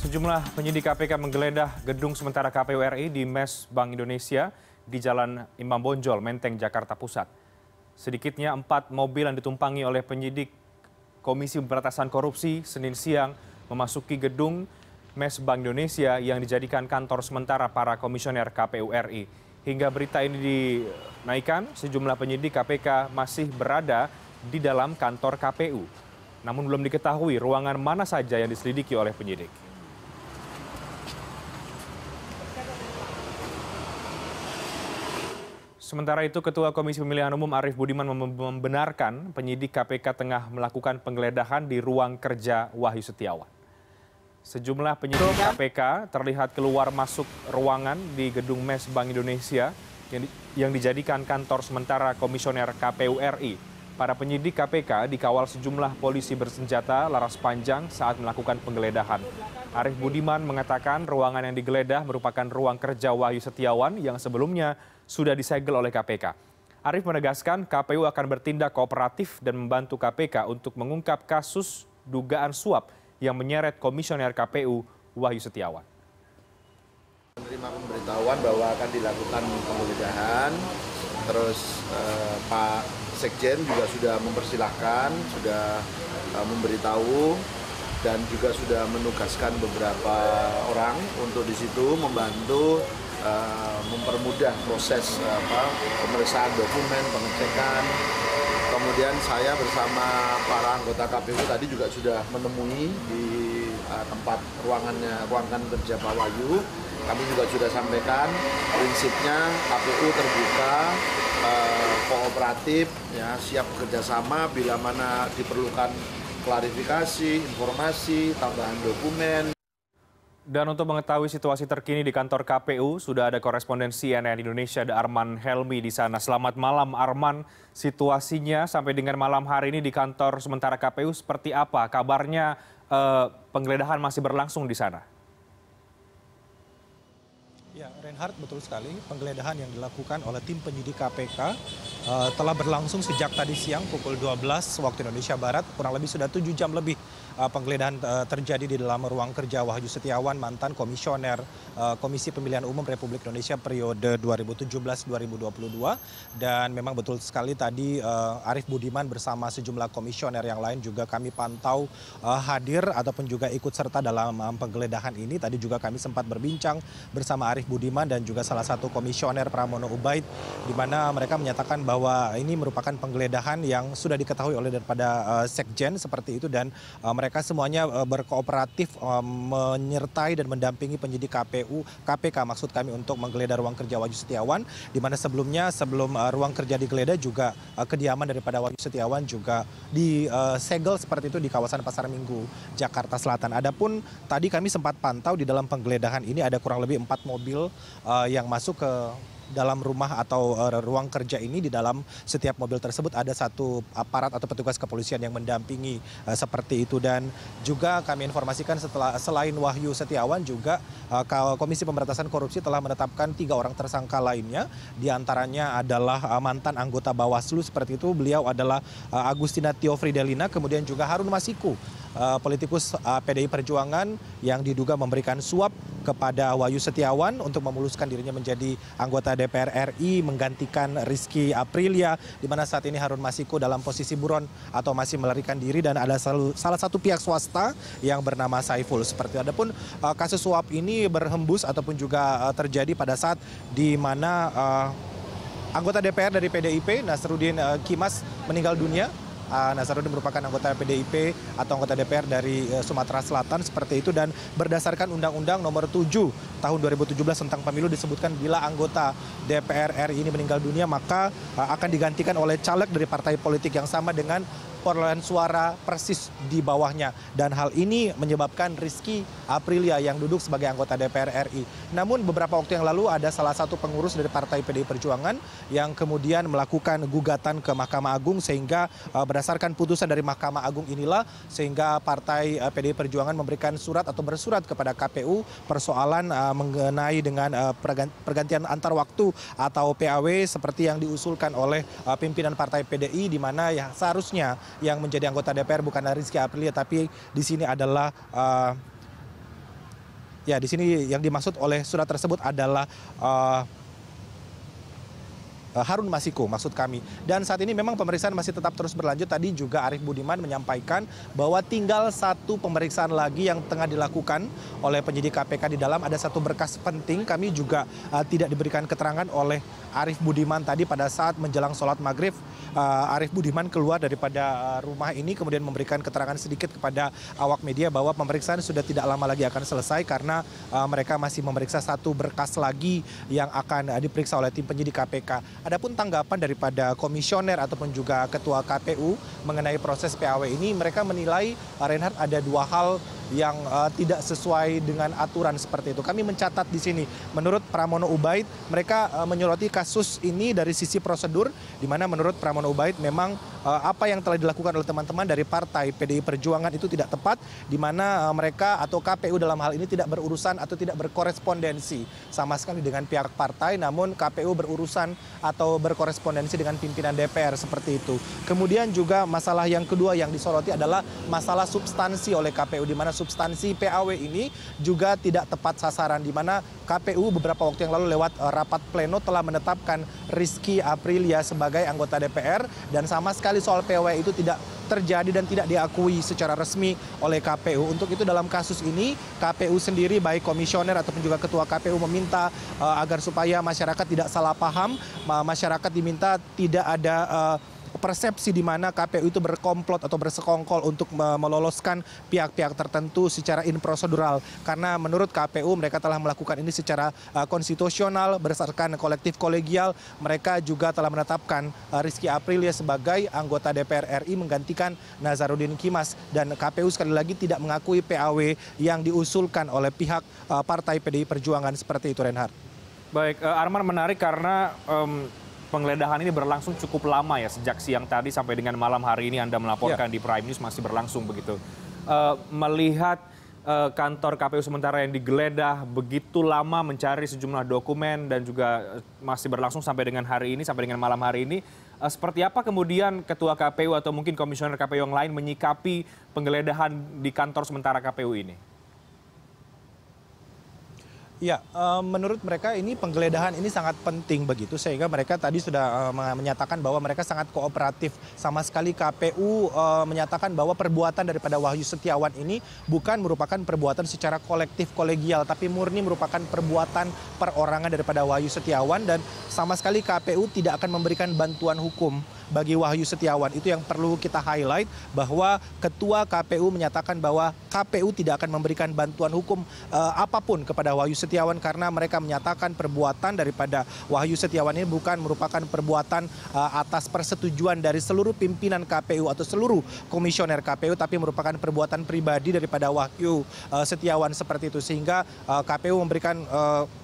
Sejumlah penyidik KPK menggeledah gedung sementara KPU RI di Mes Bank Indonesia di Jalan Imam Bonjol, Menteng, Jakarta Pusat. Sedikitnya empat mobil yang ditumpangi oleh penyidik Komisi Pemberantasan Korupsi Senin siang memasuki gedung Mes Bank Indonesia yang dijadikan kantor sementara para komisioner KPU RI. Hingga berita ini dinaikkan, sejumlah penyidik KPK masih berada di dalam kantor KPU. Namun belum diketahui ruangan mana saja yang diselidiki oleh penyidik. Sementara itu, Ketua Komisi Pemilihan Umum Arief Budiman membenarkan penyidik KPK tengah melakukan penggeledahan di ruang kerja Wahyu Setiawan. Sejumlah penyidik KPK terlihat keluar masuk ruangan di gedung Mes Bank Indonesia yang, di, yang dijadikan kantor sementara Komisioner KPU RI. Para penyidik KPK dikawal sejumlah polisi bersenjata laras panjang saat melakukan penggeledahan. Arief Budiman mengatakan ruangan yang digeledah merupakan ruang kerja Wahyu Setiawan yang sebelumnya sudah disegel oleh KPK. Arief menegaskan KPU akan bertindak kooperatif dan membantu KPK untuk mengungkap kasus dugaan suap yang menyeret komisioner KPU Wahyu Setiawan. Menerima pemberitahuan bahwa akan dilakukan penggeledahan, terus eh, Pak Sekjen juga sudah mempersilahkan, sudah uh, memberitahu dan juga sudah menugaskan beberapa orang untuk di situ membantu uh, mempermudah proses apa, pemeriksaan dokumen, pengecekan. Kemudian saya bersama para anggota KPU tadi juga sudah menemui di uh, tempat ruangannya ruangan kerja Pak Wahyu. Kami juga sudah sampaikan prinsipnya KPU terbuka Eh, kooperatif, ya, siap bekerjasama bila mana diperlukan klarifikasi, informasi, tambahan dokumen. Dan untuk mengetahui situasi terkini di kantor KPU, sudah ada korespondensi CNN Indonesia ada Arman Helmi di sana. Selamat malam Arman, situasinya sampai dengan malam hari ini di kantor sementara KPU seperti apa? Kabarnya eh, penggeledahan masih berlangsung di sana? Ya, Reinhardt betul sekali. Penggeledahan yang dilakukan oleh tim penyidik KPK uh, eh, telah berlangsung sejak tadi siang pukul 12 waktu Indonesia Barat, kurang lebih sudah 7 jam lebih Eh, penggeledahan eh, terjadi di dalam ruang kerja Wahyu Setiawan, mantan komisioner eh, Komisi Pemilihan Umum Republik Indonesia periode 2017-2022. Dan memang betul sekali tadi Arief Budiman bersama sejumlah komisioner yang lain juga kami pantau hadir ataupun juga ikut serta dalam penggeledahan ini. Tadi juga kami sempat berbincang bersama Arief Budiman dan juga salah satu komisioner Pramono Ubaid di mana mereka menyatakan bahwa ini merupakan penggeledahan yang sudah diketahui oleh daripada sekjen seperti itu dan mereka semuanya eh, berkooperatif eh, menyertai dan mendampingi penyidik KPU KPK maksud kami untuk menggeledah ruang kerja Wahyu Setiawan di mana sebelumnya sebelum eh, ruang kerja digeledah juga kediaman daripada Wahyu Setiawan juga disegel seperti itu di kawasan Pasar Minggu Jakarta Selatan. Adapun tadi kami sempat pantau di dalam penggeledahan ini ada kurang lebih empat mobil yang masuk ke dalam rumah atau uh, ruang kerja ini di dalam setiap mobil tersebut ada satu aparat atau petugas kepolisian yang mendampingi uh, seperti itu dan juga kami informasikan setelah selain Wahyu Setiawan juga uh, Komisi Pemberantasan Korupsi telah menetapkan tiga orang tersangka lainnya diantaranya adalah uh, mantan anggota Bawaslu seperti itu beliau adalah uh, Agustina Tio Fridelina kemudian juga Harun Masiku Eh, politikus uh, eh, PDI Perjuangan yang diduga memberikan suap kepada Wahyu Setiawan untuk memuluskan dirinya menjadi anggota DPR RI menggantikan Rizky Aprilia di mana saat ini Harun Masiku dalam posisi buron atau masih melarikan diri dan ada selalu, salah satu pihak swasta yang bernama Saiful seperti itu. Adapun uh, kasus suap ini berhembus ataupun juga uh, terjadi pada saat di mana uh, anggota DPR dari PDIP Nasrudin uh, Kimas meninggal dunia Nazarudin Nasaruddin merupakan anggota PDIP atau anggota DPR dari eh, Sumatera Selatan seperti itu dan berdasarkan Undang-Undang Nomor 7 Tahun 2017 tentang Pemilu disebutkan bila anggota DPR RI ini meninggal dunia maka eh, akan digantikan oleh caleg dari partai politik yang sama dengan perolehan suara persis di bawahnya. Dan hal ini menyebabkan Rizky Aprilia yang duduk sebagai anggota DPR RI. Namun beberapa waktu yang lalu ada salah satu pengurus dari Partai PDI Perjuangan yang kemudian melakukan gugatan ke Mahkamah Agung sehingga eh, berdasarkan putusan dari Mahkamah Agung inilah sehingga Partai eh, PDI Perjuangan memberikan surat atau bersurat kepada KPU persoalan eh, mengenai dengan pergantian antar waktu atau PAW seperti yang diusulkan oleh pimpinan Partai PDI di mana ya seharusnya yang menjadi anggota DPR bukan Rizky Aprilia tapi di sini adalah uh, ya di sini yang dimaksud oleh surat tersebut adalah uh, Eh, Harun Masiku maksud kami. Dan saat ini memang pemeriksaan masih tetap terus berlanjut. Tadi juga Arief Budiman menyampaikan bahwa tinggal satu pemeriksaan lagi yang tengah dilakukan oleh penyidik KPK di dalam ada satu berkas penting. Kami juga uh, tidak diberikan keterangan oleh Arief Budiman tadi pada saat menjelang sholat maghrib. Uh, Arief Budiman keluar daripada uh, rumah ini kemudian memberikan keterangan sedikit kepada awak media bahwa pemeriksaan sudah tidak lama lagi akan selesai karena uh, mereka masih memeriksa satu berkas lagi yang akan uh, diperiksa oleh tim penyidik KPK. Adapun tanggapan daripada komisioner ataupun juga ketua KPU mengenai proses PAW ini, mereka menilai Reinhardt ada dua hal yang uh, tidak sesuai dengan aturan seperti itu. Kami mencatat di sini, menurut Pramono Ubaid, mereka uh, menyoroti kasus ini dari sisi prosedur, di mana menurut Pramono Ubaid memang uh, apa yang telah dilakukan oleh teman-teman dari partai PDI Perjuangan itu tidak tepat, di mana uh, mereka atau KPU dalam hal ini tidak berurusan atau tidak berkorespondensi sama sekali dengan pihak partai, namun KPU berurusan atau berkorespondensi dengan pimpinan DPR seperti itu. Kemudian juga masalah yang kedua yang disoroti adalah masalah substansi oleh KPU, di mana substansi PAW ini juga tidak tepat sasaran di mana KPU beberapa waktu yang lalu lewat eh, rapat pleno telah menetapkan Rizky Aprilia sebagai anggota DPR dan sama sekali soal PAW itu tidak terjadi dan tidak diakui secara resmi oleh KPU. Untuk itu dalam kasus ini KPU sendiri baik komisioner ataupun juga ketua KPU meminta uh, agar supaya masyarakat tidak salah paham, masyarakat diminta tidak ada uh, persepsi di mana KPU itu berkomplot atau bersekongkol untuk meloloskan pihak-pihak tertentu secara inprosedural. Karena menurut KPU mereka telah melakukan ini secara eh, konstitusional berdasarkan kolektif kolegial. Mereka juga telah menetapkan eh, Rizky Aprilia sebagai anggota DPR RI menggantikan Nazarudin Kimas dan KPU sekali lagi tidak mengakui PAW yang diusulkan oleh pihak eh, Partai PDI Perjuangan seperti itu Renhard. Baik, Arman menarik karena um, penggeledahan ini berlangsung cukup lama ya sejak siang tadi sampai dengan malam hari ini Anda melaporkan ya. di Prime News masih berlangsung begitu. Uh, melihat uh, kantor KPU sementara yang digeledah begitu lama mencari sejumlah dokumen dan juga eh, masih berlangsung sampai dengan hari ini sampai dengan malam hari ini uh, seperti apa kemudian ketua KPU atau mungkin komisioner KPU yang lain menyikapi penggeledahan di kantor sementara KPU ini? Ya, eh, menurut mereka ini penggeledahan ini sangat penting begitu sehingga mereka tadi sudah eh, menyatakan bahwa mereka sangat kooperatif. Sama sekali KPU eh, menyatakan bahwa perbuatan daripada Wahyu Setiawan ini bukan merupakan perbuatan secara kolektif kolegial tapi murni merupakan perbuatan perorangan daripada Wahyu Setiawan dan sama sekali KPU tidak akan memberikan bantuan hukum bagi Wahyu Setiawan. Itu yang perlu kita highlight bahwa Ketua KPU menyatakan bahwa KPU tidak akan memberikan bantuan hukum uh, apapun kepada Wahyu Setiawan karena mereka menyatakan perbuatan daripada Wahyu Setiawan ini bukan merupakan perbuatan uh, atas persetujuan dari seluruh pimpinan KPU atau seluruh komisioner KPU tapi merupakan perbuatan pribadi daripada Wahyu uh, Setiawan seperti itu sehingga KPU memberikan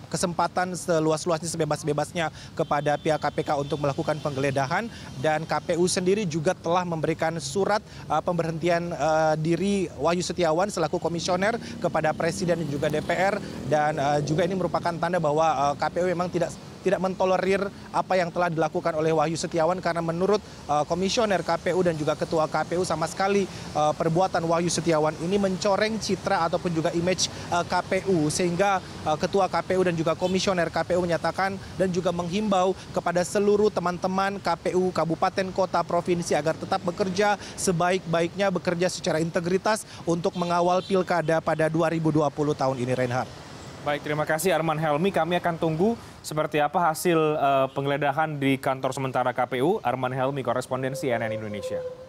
kesempatan seluas-luasnya sebebas-bebasnya kepada pihak KPK untuk melakukan penggeledahan dan KPU sendiri juga telah memberikan surat uh, pemberhentian uh, diri Wahyu Setiawan selaku komisioner kepada Presiden dan juga DPR dan uh, juga ini merupakan tanda bahwa uh, KPU memang tidak tidak mentolerir apa yang telah dilakukan oleh Wahyu Setiawan karena menurut uh, komisioner KPU dan juga ketua KPU sama sekali uh, perbuatan Wahyu Setiawan ini mencoreng citra ataupun juga image uh, eh, KPU sehingga uh, ketua KPU dan juga komisioner KPU menyatakan dan juga menghimbau kepada seluruh teman-teman KPU kabupaten kota provinsi agar tetap bekerja sebaik-baiknya bekerja secara integritas untuk mengawal pilkada pada 2020 tahun ini Reinhardt. Baik, terima kasih Arman Helmi. Kami akan tunggu seperti apa hasil eh, penggeledahan di kantor sementara KPU? Arman Helmi, korespondensi CNN Indonesia.